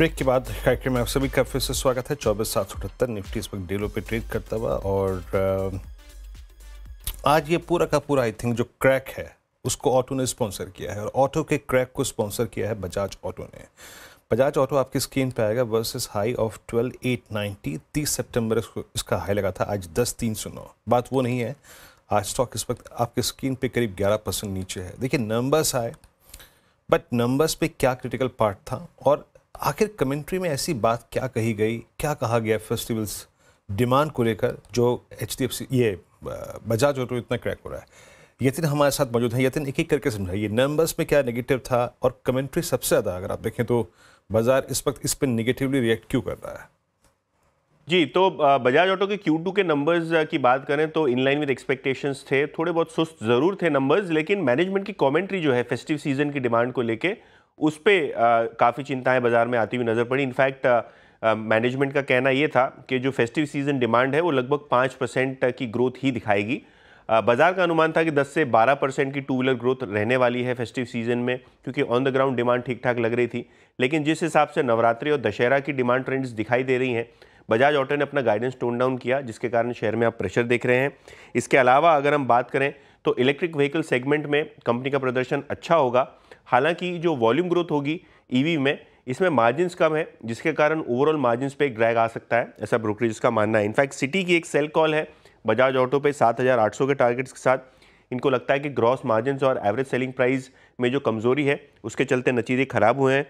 break के बाद कार्यक्रम में आप सभी का फिर से स्वागत है चौबीस सात सौ अठहत्तर निफ्टी इस वक्त डेलो पे ट्रेड करता हुआ और आज ये पूरा का पूरा आई थिंक जो क्रैक है उसको ऑटो ने स्पॉन्सर किया है और ऑटो के क्रैक को स्पॉन्सर किया है बजाज ऑटो ने बजाज ऑटो आपकी स्क्रीन पे आएगा versus high of twelve eight ninety तीस सेप्टेम्बर इसको इसका हाई लगा था आज दस तीन सौ नौ बात वो नहीं है आज स्टॉक इस वक्त आपके स्क्रीन पे करीब ग्यारह परसेंट नीचे है देखिए नंबर्स आए बट नंबर्स पे क्या क्रिटिकल पार्ट था और आखिर कमेंट्री में ऐसी बात क्या कही गई क्या कहा गया फेस्टिवल्स डिमांड को लेकर जो एच ये बजाज ऑटो इतना क्रैक हो रहा है यतिन हमारे साथ मौजूद हैं यतिन एक एक करके समझाइए नंबर्स में क्या नेगेटिव था और कमेंट्री सबसे ज़्यादा अगर आप देखें तो बाज़ार इस वक्त इस पर निगेटिवली रिएक्ट क्यों कर रहा है जी तो बजाज ऑटो के Q2 के नंबर्स की बात करें तो इनलाइन विद एक्सपेक्टेशंस थे थोड़े बहुत सुस्त ज़रूर थे नंबर्स लेकिन मैनेजमेंट की कमेंट्री जो है फेस्टिव सीजन की डिमांड को लेके उस पर काफ़ी चिंताएं बाज़ार में आती हुई नज़र पड़ी इनफैक्ट मैनेजमेंट का कहना ये था कि जो फेस्टिव सीजन डिमांड है वो लगभग पाँच परसेंट की ग्रोथ ही दिखाएगी बाज़ार का अनुमान था कि 10 से 12 परसेंट की टू व्हीलर ग्रोथ रहने वाली है फेस्टिव सीजन में क्योंकि ऑन द ग्राउंड डिमांड ठीक ठाक लग रही थी लेकिन जिस हिसाब से नवरात्रि और दशहरा की डिमांड ट्रेंड्स दिखाई दे रही हैं बजाज ऑटो ने अपना गाइडेंस टोन डाउन किया जिसके कारण शेयर में आप प्रेशर देख रहे हैं इसके अलावा अगर हम बात करें तो इलेक्ट्रिक व्हीकल सेगमेंट में कंपनी का प्रदर्शन अच्छा होगा हालांकि जो वॉल्यूम ग्रोथ होगी ईवी e में इसमें मार्जिनस कम है जिसके कारण ओवरऑल मार्जिनस पे एक ड्रैग आ सकता है ऐसा ब्रोकरेज का मानना है इनफैक्ट सिटी की एक सेल कॉल है बजाज ऑटो पे 7,800 के टारगेट्स के साथ इनको लगता है कि ग्रॉस मार्जिनस और एवरेज सेलिंग प्राइस में जो कमज़ोरी है उसके चलते नतीजे ख़राब हुए हैं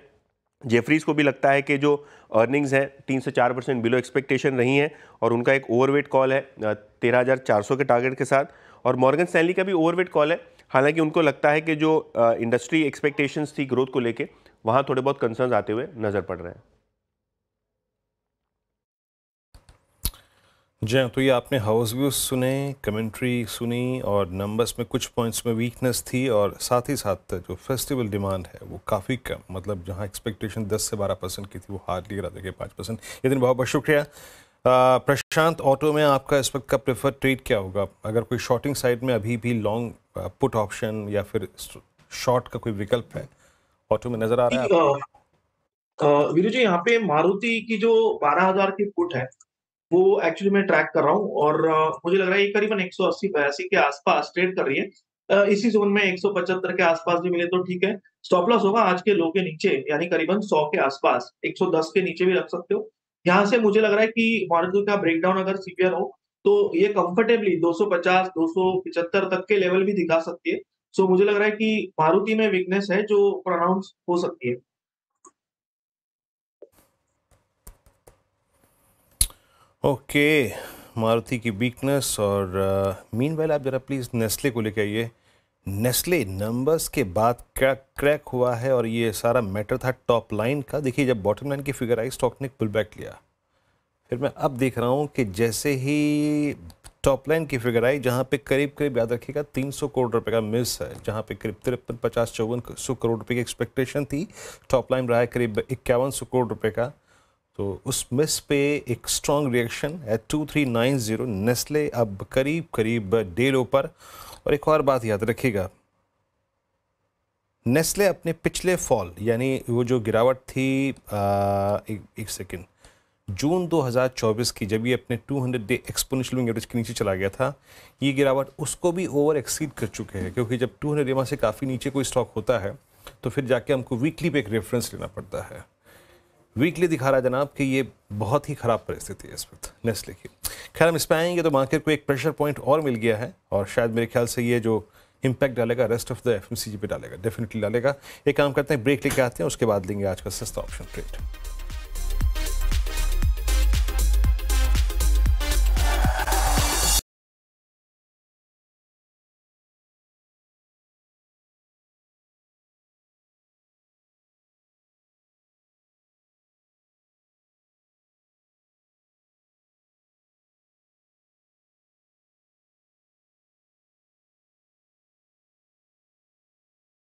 जेफरीज को भी लगता है कि जो अर्निंग्स हैं तीन से चार परसेंट बिलो एक्सपेक्टेशन रही हैं और उनका एक ओवरवेट कॉल है तेरह हज़ार चार सौ के टारगेट के साथ और मॉर्गन स्टैनली का भी ओवरवेट कॉल है हालांकि उनको लगता है कि जो इंडस्ट्री एक्सपेक्टेशंस थी ग्रोथ को लेके वहां थोड़े बहुत कंसर्न आते हुए नज़र पड़ रहे हैं जी तो ये आपने हाउस व्यूज सुने कमेंट्री सुनी और नंबर्स में कुछ पॉइंट्स में वीकनेस थी और साथ ही साथ जो फेस्टिवल डिमांड है वो काफ़ी कम मतलब जहां एक्सपेक्टेशन 10 से 12 परसेंट की थी वो हार्डली था कि पाँच परसेंट ये दिन बहुत बहुत शुक्रिया प्रशांत ऑटो में आपका इस वक्त का प्रेफर ट्रेड क्या होगा अगर कोई शॉर्टिंग साइड में अभी भी लॉन्ग पुट ऑप्शन या फिर शॉर्ट का कोई विकल्प है ऑटो में नजर आ रहा है वीरू जी यहाँ पे मारुति की जो 12000 की पुट है वो एक्चुअली मैं ट्रैक कर रहा हूँ और मुझे लग रहा है ये करीबन एक सौ के आसपास ट्रेड कर रही है इसी जोन में एक के आसपास भी मिले तो ठीक है स्टॉप लॉस होगा आज के लो के नीचे यानी करीबन 100 के आसपास 110 के नीचे भी रख सकते हो यहां से मुझे लग रहा है कि मार्केट का ब्रेकडाउन अगर सीवियर हो तो ये कंफर्टेबली 250 275 तक के लेवल भी दिखा सकती है सो मुझे लग रहा है कि मारुति में वीकनेस है जो प्रोनाउंस हो सकती है ओके okay, मारुति की वीकनेस और मीन uh, आप जरा प्लीज़ नेस्ले को लेके आइए नेस्ले नंबर्स के बाद क्रैक क्रैक हुआ है और ये सारा मैटर था टॉप लाइन का देखिए जब बॉटम लाइन की फिगर आई स्टॉक ने पुल बैक लिया फिर मैं अब देख रहा हूँ कि जैसे ही टॉप लाइन की फिगर आई जहाँ पे करीब करीब याद रखिएगा 300 करोड़ रुपए का मिस है जहाँ पे करीब तिरपन पचास चौवन सौ करोड़ रुपए की एक्सपेक्टेशन थी टॉप लाइन रहा है करीब इक्यावन सौ करोड़ रुपए का तो उस मिस पे एक स्ट्रॉन्ग रिएक्शन है two three nine zero Nestle अब करीब करीब डेढ़ ऊपर और एक और बात याद रखिएगा नेस्ले अपने पिछले फॉल यानी वो जो गिरावट थी आ, एक, एक सेकेंड जून 2024 की जब ये अपने 200 डे एक्सपोनेंशियल एवरेज के नीचे चला गया था ये गिरावट उसको भी ओवर एक्सीड कर चुके हैं क्योंकि जब 200 हंड्रेड डेमा से काफ़ी नीचे कोई स्टॉक होता है तो फिर जाके हमको वीकली पे एक रेफरेंस लेना पड़ता है वीकली दिखा रहा है जनाब कि ये बहुत ही ख़राब परिस्थिति है इस वक्त नेस्ले की खैर हम इसमें आएंगे तो मार्केट को एक प्रेशर पॉइंट और मिल गया है और शायद मेरे ख्याल से ये जो इम्पैक्ट डालेगा रेस्ट ऑफ द एफ पे डालेगा डेफिनेटली डालेगा एक काम करते हैं ब्रेक लेके आते हैं उसके बाद लेंगे आज का सस्ता ऑप्शन ट्रेड